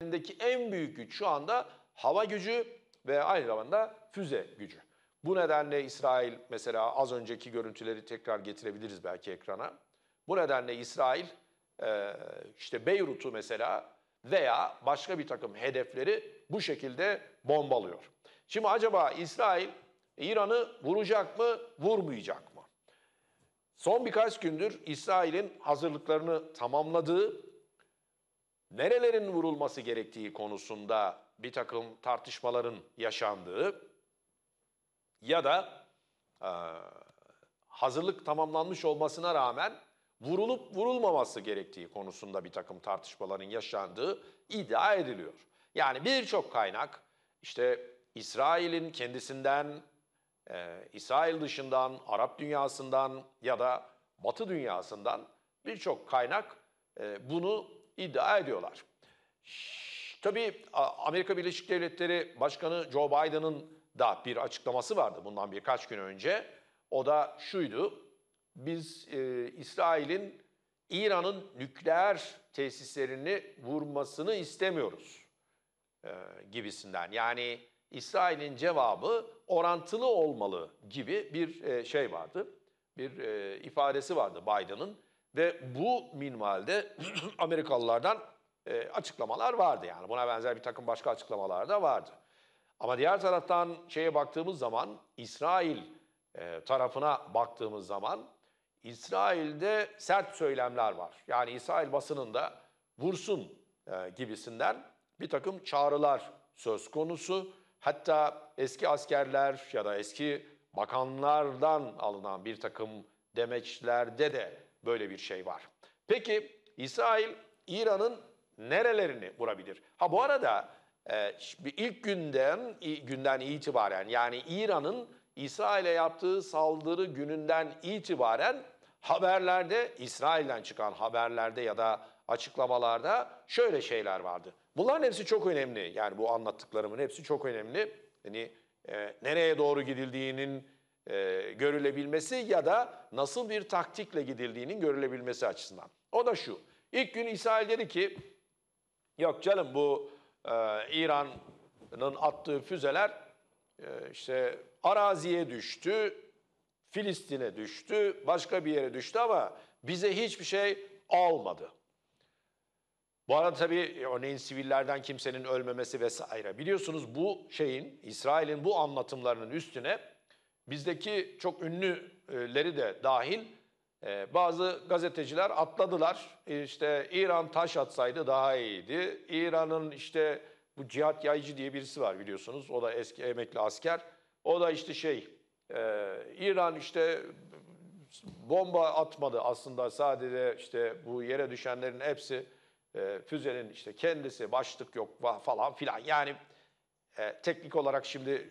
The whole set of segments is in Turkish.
Elindeki en büyük güç şu anda hava gücü ve aynı zamanda füze gücü. Bu nedenle İsrail mesela az önceki görüntüleri tekrar getirebiliriz belki ekrana. Bu nedenle İsrail e, işte Beyrut'u mesela veya başka bir takım hedefleri bu şekilde bombalıyor. Şimdi acaba İsrail İran'ı vuracak mı, vurmayacak mı? Son birkaç gündür İsrail'in hazırlıklarını tamamladığı nerelerin vurulması gerektiği konusunda bir takım tartışmaların yaşandığı ya da e, hazırlık tamamlanmış olmasına rağmen vurulup vurulmaması gerektiği konusunda bir takım tartışmaların yaşandığı iddia ediliyor. Yani birçok kaynak işte İsrail'in kendisinden, e, İsrail dışından, Arap dünyasından ya da Batı dünyasından birçok kaynak e, bunu iddia ediyorlar. tabii Amerika Birleşik Devletleri Başkanı Joe Biden'ın da bir açıklaması vardı bundan birkaç gün önce. O da şuydu, biz e, İsrail'in İran'ın nükleer tesislerini vurmasını istemiyoruz e, gibisinden. Yani İsrail'in cevabı orantılı olmalı gibi bir e, şey vardı. Bir e, ifadesi vardı Biden'ın. Ve bu minvalde Amerikalılardan e, açıklamalar vardı yani. Buna benzer bir takım başka açıklamalar da vardı. Ama diğer taraftan şeye baktığımız zaman, İsrail e, tarafına baktığımız zaman İsrail'de sert söylemler var. Yani İsrail basınında vursun e, gibisinden bir takım çağrılar söz konusu. Hatta eski askerler ya da eski bakanlardan alınan bir takım demeçlerde de böyle bir şey var. Peki İsrail İran'ın nerelerini vurabilir? Ha bu arada e, ilk günden günden itibaren yani İran'ın İsrail'e yaptığı saldırı gününden itibaren haberlerde İsrail'den çıkan haberlerde ya da açıklamalarda şöyle şeyler vardı. Bunların hepsi çok önemli. Yani bu anlattıklarımın hepsi çok önemli. Hani e, nereye doğru gidildiğinin e, görülebilmesi ya da nasıl bir taktikle gidildiğinin görülebilmesi açısından. O da şu, ilk gün İsrail dedi ki, yok canım bu e, İran'ın attığı füzeler e, işte araziye düştü, Filistin'e düştü, başka bir yere düştü ama bize hiçbir şey almadı. Bu arada tabii örneğin e, sivillerden kimsenin ölmemesi vesaire. Biliyorsunuz bu şeyin, İsrail'in bu anlatımlarının üstüne bizdeki çok ünlüleri de dahil e, bazı gazeteciler atladılar. E, işte İran taş atsaydı daha iyiydi. İran'ın işte bu Cihat Yayıcı diye birisi var biliyorsunuz. O da eski emekli asker. O da işte şey, e, İran işte bomba atmadı aslında sadece işte bu yere düşenlerin hepsi füzenin işte kendisi başlık yok falan filan. Yani teknik olarak şimdi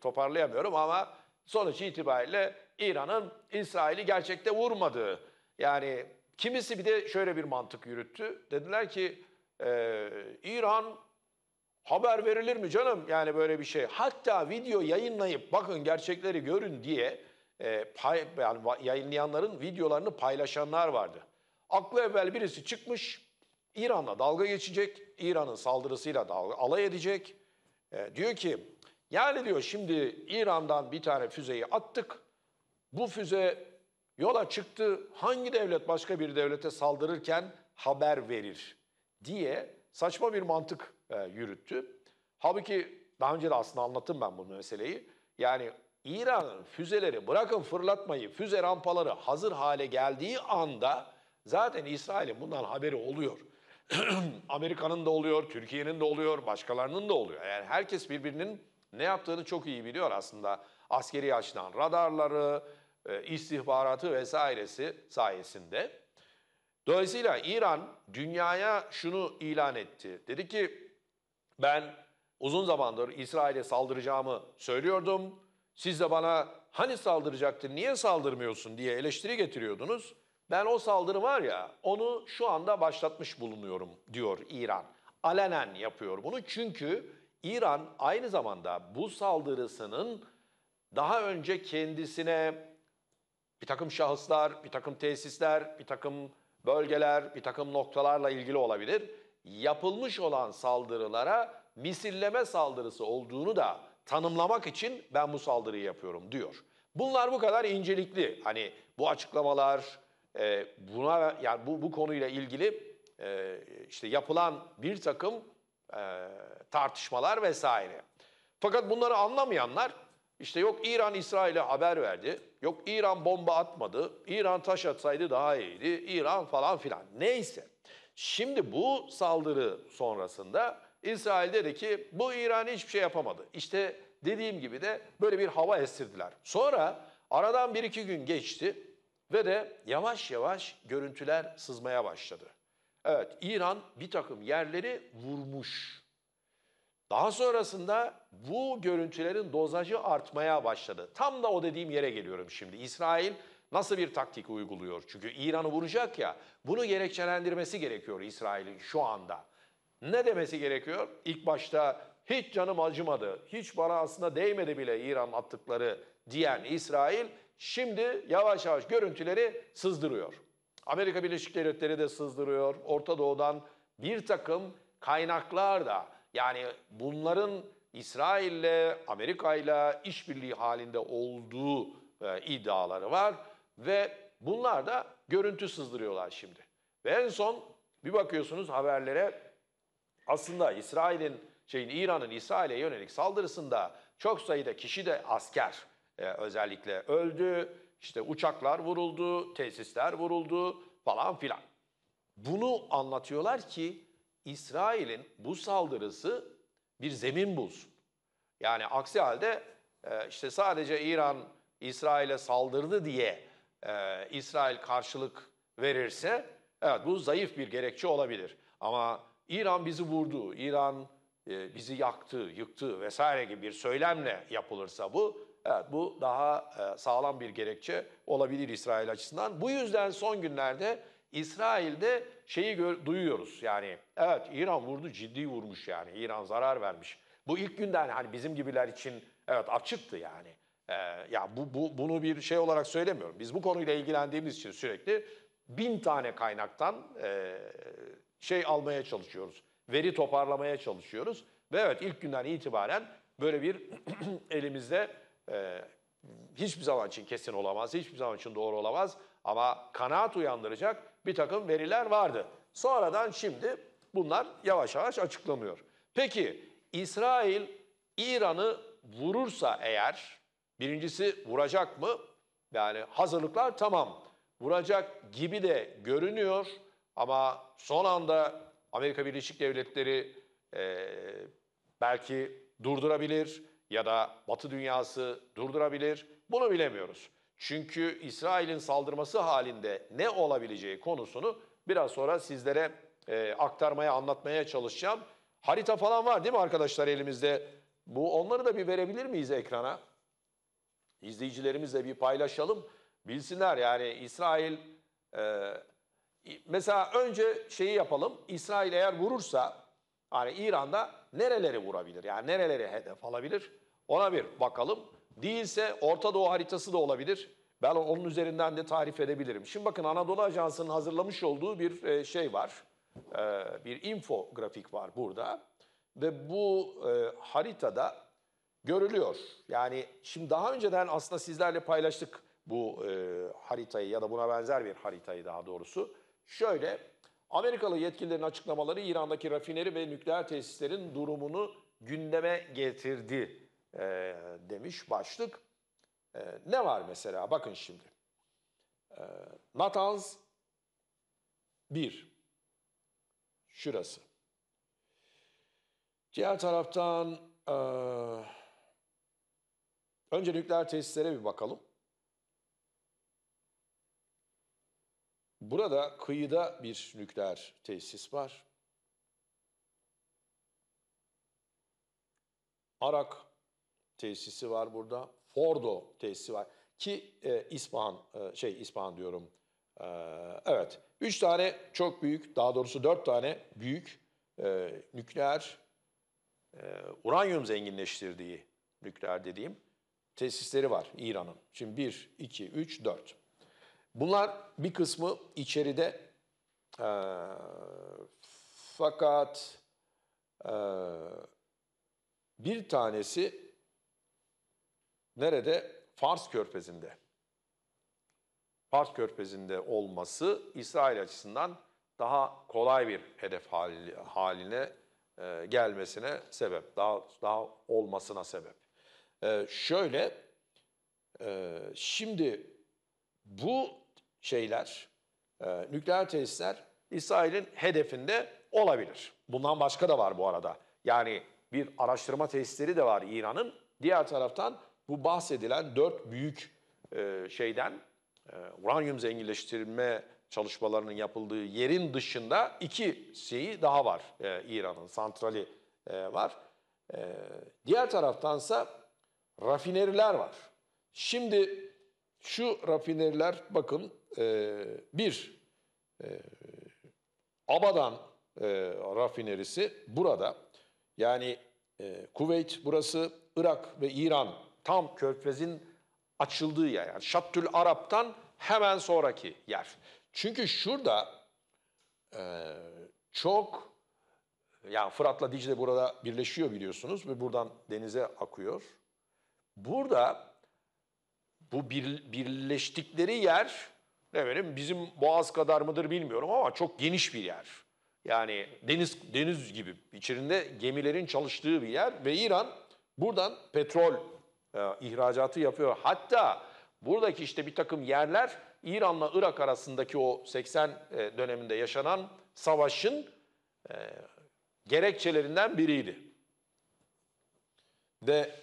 toparlayamıyorum ama sonuç itibariyle İran'ın İsrail'i gerçekte vurmadığı. Yani kimisi bir de şöyle bir mantık yürüttü. Dediler ki e, İran haber verilir mi canım yani böyle bir şey. Hatta video yayınlayıp bakın gerçekleri görün diye e, pay, yani yayınlayanların videolarını paylaşanlar vardı. Aklı evvel birisi çıkmış İran'la dalga geçecek, İran'ın saldırısıyla dalga alay edecek. E, diyor ki yani diyor şimdi İran'dan bir tane füzeyi attık. Bu füze yola çıktı. Hangi devlet başka bir devlete saldırırken haber verir diye saçma bir mantık e, yürüttü. Halbuki daha önce de aslında anlattım ben bu meseleyi. Yani İran'ın füzeleri bırakın fırlatmayı, füze rampaları hazır hale geldiği anda zaten İsrail'in bundan haberi oluyor. Amerika'nın da oluyor, Türkiye'nin de oluyor, başkalarının da oluyor. Yani herkes birbirinin ne yaptığını çok iyi biliyor aslında. Askeri açıdan radarları, e, istihbaratı vesairesi sayesinde. Dolayısıyla İran dünyaya şunu ilan etti. Dedi ki ben uzun zamandır İsrail'e saldıracağımı söylüyordum. Siz de bana hani saldıracaktın niye saldırmıyorsun diye eleştiri getiriyordunuz. Ben o saldırı var ya onu şu anda başlatmış bulunuyorum diyor İran. Alenen yapıyor bunu çünkü İran aynı zamanda bu saldırısının daha önce kendisine bir takım şahıslar, bir takım tesisler, bir takım bölgeler, bir takım noktalarla ilgili olabilir. Yapılmış olan saldırılara misilleme saldırısı olduğunu da tanımlamak için ben bu saldırıyı yapıyorum diyor. Bunlar bu kadar incelikli. Hani bu açıklamalar e, buna yani bu bu konuyla ilgili e, işte yapılan bir takım e, tartışmalar vesaire. Fakat bunları anlamayanlar işte yok İran İsrail'e haber verdi, yok İran bomba atmadı, İran taş atsaydı daha iyiydi, İran falan filan. Neyse. Şimdi bu saldırı sonrasında İsrail dedi ki bu İran hiçbir şey yapamadı. İşte dediğim gibi de böyle bir hava estirdiler. Sonra aradan bir iki gün geçti ve de yavaş yavaş görüntüler sızmaya başladı. Evet, İran bir takım yerleri vurmuş. Daha sonrasında bu görüntülerin dozajı artmaya başladı. Tam da o dediğim yere geliyorum şimdi. İsrail nasıl bir taktik uyguluyor? Çünkü İran'ı vuracak ya, bunu gerekçelendirmesi gerekiyor İsrail'in şu anda. Ne demesi gerekiyor? İlk başta hiç canım acımadı, hiç bana aslında değmedi bile İran attıkları diyen İsrail şimdi yavaş yavaş görüntüleri sızdırıyor. Amerika Birleşik Devletleri de sızdırıyor. Orta Doğu'dan bir takım kaynaklar da yani bunların İsrail'le Amerika'yla işbirliği halinde olduğu e, iddiaları var ve bunlar da görüntü sızdırıyorlar şimdi. Ve en son bir bakıyorsunuz haberlere aslında İsrail'in şeyin İran'ın İsrail'e yönelik saldırısında çok sayıda kişi de asker e, özellikle öldü. İşte uçaklar vuruldu, tesisler vuruldu falan filan. Bunu anlatıyorlar ki İsrail'in bu saldırısı bir zemin bulsun. Yani aksi halde e, işte sadece İran İsrail'e saldırdı diye e, İsrail karşılık verirse evet bu zayıf bir gerekçe olabilir. Ama İran bizi vurdu, İran e, bizi yaktı, yıktı vesaire gibi bir söylemle yapılırsa bu Evet bu daha e, sağlam bir gerekçe olabilir İsrail açısından. Bu yüzden son günlerde İsrail'de şeyi duyuyoruz yani evet İran vurdu ciddi vurmuş yani İran zarar vermiş. Bu ilk günden hani bizim gibiler için evet açıktı yani. Ee, ya bu, bu bunu bir şey olarak söylemiyorum. Biz bu konuyla ilgilendiğimiz için sürekli bin tane kaynaktan e, şey almaya çalışıyoruz. Veri toparlamaya çalışıyoruz. Ve evet ilk günden itibaren böyle bir elimizde e, hiçbir zaman için kesin olamaz, hiçbir zaman için doğru olamaz ama kanaat uyandıracak bir takım veriler vardı. Sonradan şimdi bunlar yavaş yavaş açıklanıyor. Peki İsrail İran'ı vurursa eğer, birincisi vuracak mı? Yani hazırlıklar tamam, vuracak gibi de görünüyor ama son anda Amerika Birleşik Devletleri e, belki durdurabilir, ya da Batı dünyası durdurabilir? Bunu bilemiyoruz. Çünkü İsrail'in saldırması halinde ne olabileceği konusunu biraz sonra sizlere e, aktarmaya, anlatmaya çalışacağım. Harita falan var değil mi arkadaşlar elimizde? Bu onları da bir verebilir miyiz ekrana? İzleyicilerimizle bir paylaşalım. Bilsinler yani İsrail e, mesela önce şeyi yapalım. İsrail eğer vurursa Hani İran'da nereleri vurabilir? Yani nereleri hedef alabilir? Ona bir bakalım. Değilse Orta Doğu haritası da olabilir. Ben onun üzerinden de tarif edebilirim. Şimdi bakın Anadolu Ajansı'nın hazırlamış olduğu bir e, şey var. E, bir infografik var burada. Ve bu e, haritada görülüyor. Yani şimdi daha önceden aslında sizlerle paylaştık bu haritayı ya da buna benzer bir haritayı daha doğrusu. Şöyle Amerikalı yetkililerin açıklamaları İran'daki rafineri ve nükleer tesislerin durumunu gündeme getirdi e, demiş başlık. E, ne var mesela? Bakın şimdi. E, Natanz 1. Şurası. Diğer taraftan e, önce nükleer tesislere bir bakalım. Burada kıyıda bir nükleer tesis var. Arak tesisi var burada. Fordo tesisi var ki e, İspahan e, şey İspan diyorum. E, evet. Üç tane çok büyük, daha doğrusu dört tane büyük e, nükleer e, uranyum zenginleştirdiği nükleer dediğim tesisleri var İran'ın. Şimdi bir, iki, üç, dört. Bunlar bir kısmı içeride e, fakat e, bir tanesi nerede? Fars Körfezi'nde. Fars Körfezi'nde olması İsrail açısından daha kolay bir hedef haline e, gelmesine sebep, daha daha olmasına sebep. E, şöyle, e, şimdi bu şeyler, e, nükleer tesisler İsrail'in hedefinde olabilir. Bundan başka da var bu arada. Yani bir araştırma tesisleri de var İran'ın. Diğer taraftan bu bahsedilen dört büyük e, şeyden, e, uranyum zenginleştirme çalışmalarının yapıldığı yerin dışında iki şeyi daha var e, İran'ın, santrali e, var. E, diğer taraftansa rafineriler var. Şimdi şu rafineriler bakın e, bir e, Abadan e, rafinerisi burada. Yani e, Kuveyt burası Irak ve İran tam körfezin açıldığı yer. Yani Şattül Arap'tan hemen sonraki yer. Çünkü şurada e, çok yani Fırat'la Dicle burada birleşiyor biliyorsunuz ve buradan denize akıyor. Burada bu bir, birleştikleri yer ne bileyim bizim boğaz kadar mıdır bilmiyorum ama çok geniş bir yer. Yani deniz deniz gibi içinde gemilerin çalıştığı bir yer ve İran buradan petrol e, ihracatı yapıyor. Hatta buradaki işte bir takım yerler İran'la Irak arasındaki o 80 e, döneminde yaşanan savaşın e, gerekçelerinden biriydi. De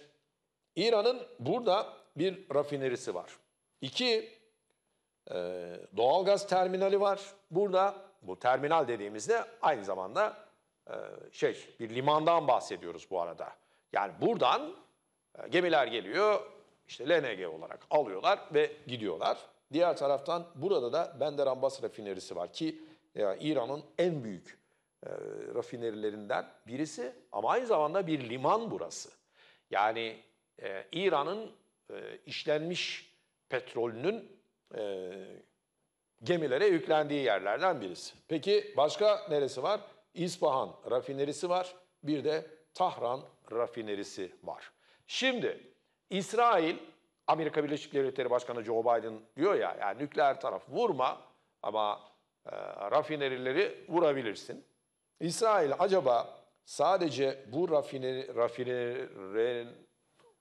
İran'ın burada bir rafinerisi var. İki, ee, doğalgaz terminali var. Burada bu terminal dediğimizde aynı zamanda e, şey bir limandan bahsediyoruz bu arada. Yani buradan e, gemiler geliyor işte LNG olarak alıyorlar ve gidiyorlar. Diğer taraftan burada da Bender Ambas rafinerisi var ki yani e, İran'ın en büyük e, rafinerilerinden birisi ama aynı zamanda bir liman burası. Yani e, İran'ın e, işlenmiş petrolünün e, gemilere yüklendiği yerlerden birisi. Peki başka neresi var? İspahan rafinerisi var. Bir de Tahran rafinerisi var. Şimdi İsrail, Amerika Birleşik Devletleri Başkanı Joe Biden diyor ya, yani nükleer taraf vurma ama e, rafinerileri vurabilirsin. İsrail acaba sadece bu rafineri, rafineri,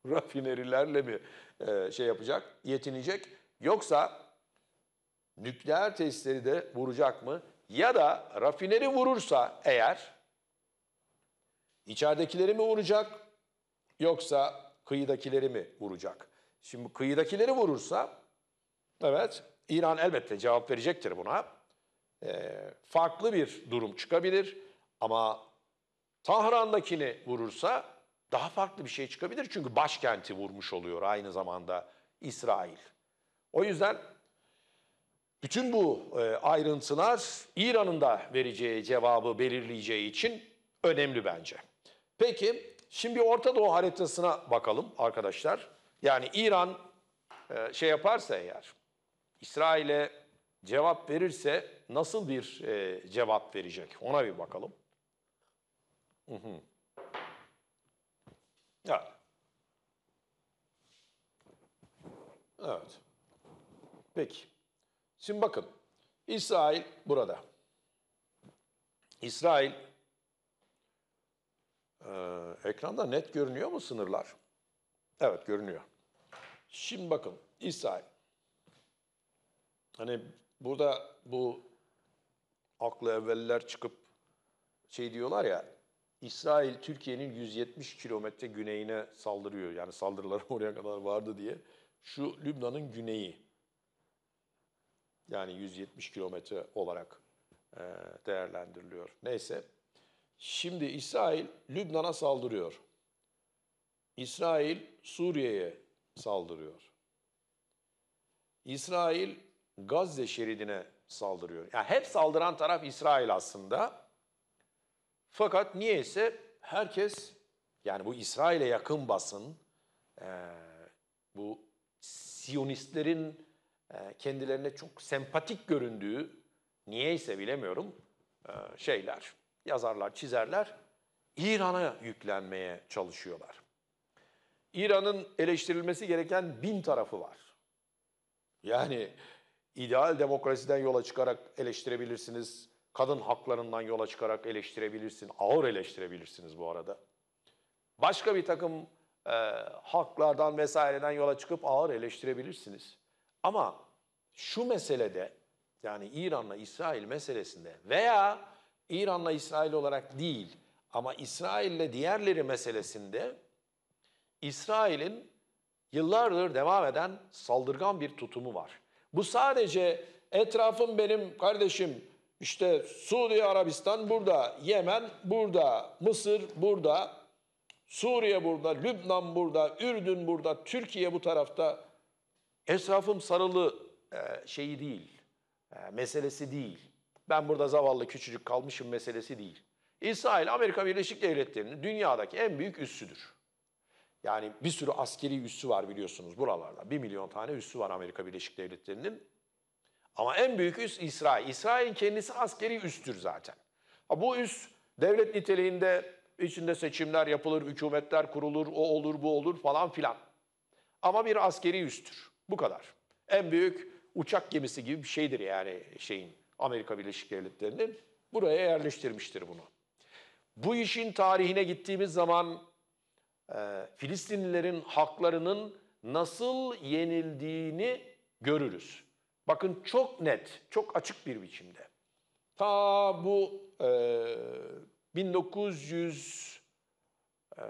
rafinerilerle mi e, şey yapacak, yetinecek? Yoksa nükleer tesisleri de vuracak mı? Ya da rafineri vurursa eğer içeridekileri mi vuracak yoksa kıyıdakileri mi vuracak? Şimdi kıyıdakileri vurursa evet İran elbette cevap verecektir buna. E, farklı bir durum çıkabilir ama Tahran'dakini vurursa daha farklı bir şey çıkabilir. Çünkü başkenti vurmuş oluyor aynı zamanda İsrail. O yüzden bütün bu e, ayrıntılar İran'ın da vereceği cevabı belirleyeceği için önemli bence. Peki şimdi Orta Doğu haritasına bakalım arkadaşlar. Yani İran e, şey yaparsa eğer, İsrail'e cevap verirse nasıl bir e, cevap verecek ona bir bakalım. Evet. Peki. Şimdi bakın İsrail burada. İsrail ee, ekranda net görünüyor mu sınırlar? Evet görünüyor. Şimdi bakın İsrail. Hani burada bu aklı evveller çıkıp şey diyorlar ya İsrail Türkiye'nin 170 kilometre güneyine saldırıyor. Yani saldırıları oraya kadar vardı diye. Şu Lübnan'ın güneyi. Yani 170 kilometre olarak e, değerlendiriliyor. Neyse. Şimdi İsrail Lübnan'a saldırıyor. İsrail Suriye'ye saldırıyor. İsrail Gazze şeridine saldırıyor. Yani hep saldıran taraf İsrail aslında. Fakat niyeyse herkes yani bu İsrail'e yakın basın, e, bu Siyonistlerin ee, kendilerine çok sempatik göründüğü, niyeyse bilemiyorum, e, şeyler, yazarlar, çizerler İran'a yüklenmeye çalışıyorlar. İran'ın eleştirilmesi gereken bin tarafı var. Yani ideal demokrasiden yola çıkarak eleştirebilirsiniz, kadın haklarından yola çıkarak eleştirebilirsin, ağır eleştirebilirsiniz bu arada. Başka bir takım e, haklardan vesaireden yola çıkıp ağır eleştirebilirsiniz. Ama şu meselede yani İran'la İsrail meselesinde veya İran'la İsrail olarak değil ama İsrail'le diğerleri meselesinde İsrail'in yıllardır devam eden saldırgan bir tutumu var. Bu sadece etrafım benim kardeşim işte Suudi Arabistan burada, Yemen burada, Mısır burada, Suriye burada, Lübnan burada, Ürdün burada, Türkiye bu tarafta Esrafım sarılı e, şeyi değil, e, meselesi değil. Ben burada zavallı küçücük kalmışım meselesi değil. İsrail Amerika Birleşik Devletleri'nin dünyadaki en büyük üssüdür. Yani bir sürü askeri üssü var biliyorsunuz buralarda. Bir milyon tane üssü var Amerika Birleşik Devletleri'nin. Ama en büyük üs İsrail. İsrail'in kendisi askeri üstür zaten. Ha, bu üs devlet niteliğinde içinde seçimler yapılır, hükümetler kurulur, o olur bu olur falan filan. Ama bir askeri üstür. Bu kadar. En büyük uçak gemisi gibi bir şeydir yani şeyin Amerika Birleşik Devletleri'nin. Buraya yerleştirmiştir bunu. Bu işin tarihine gittiğimiz zaman e, Filistinlilerin haklarının nasıl yenildiğini görürüz. Bakın çok net, çok açık bir biçimde. Ta bu e, 1900 e,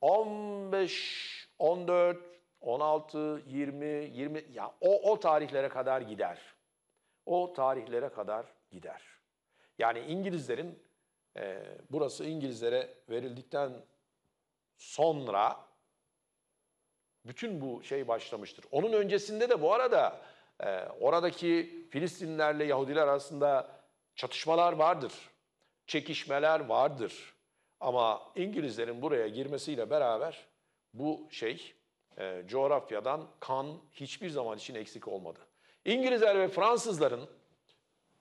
15, 14, 16, 20, 20 ya o o tarihlere kadar gider. O tarihlere kadar gider. Yani İngilizlerin e, burası İngilizlere verildikten sonra bütün bu şey başlamıştır. Onun öncesinde de bu arada e, oradaki Filistinlerle Yahudiler arasında çatışmalar vardır. Çekişmeler vardır. Ama İngilizlerin buraya girmesiyle beraber bu şey e, coğrafyadan kan hiçbir zaman için eksik olmadı. İngilizler ve Fransızların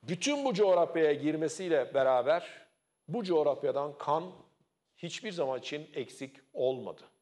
bütün bu coğrafyaya girmesiyle beraber bu coğrafyadan kan hiçbir zaman için eksik olmadı.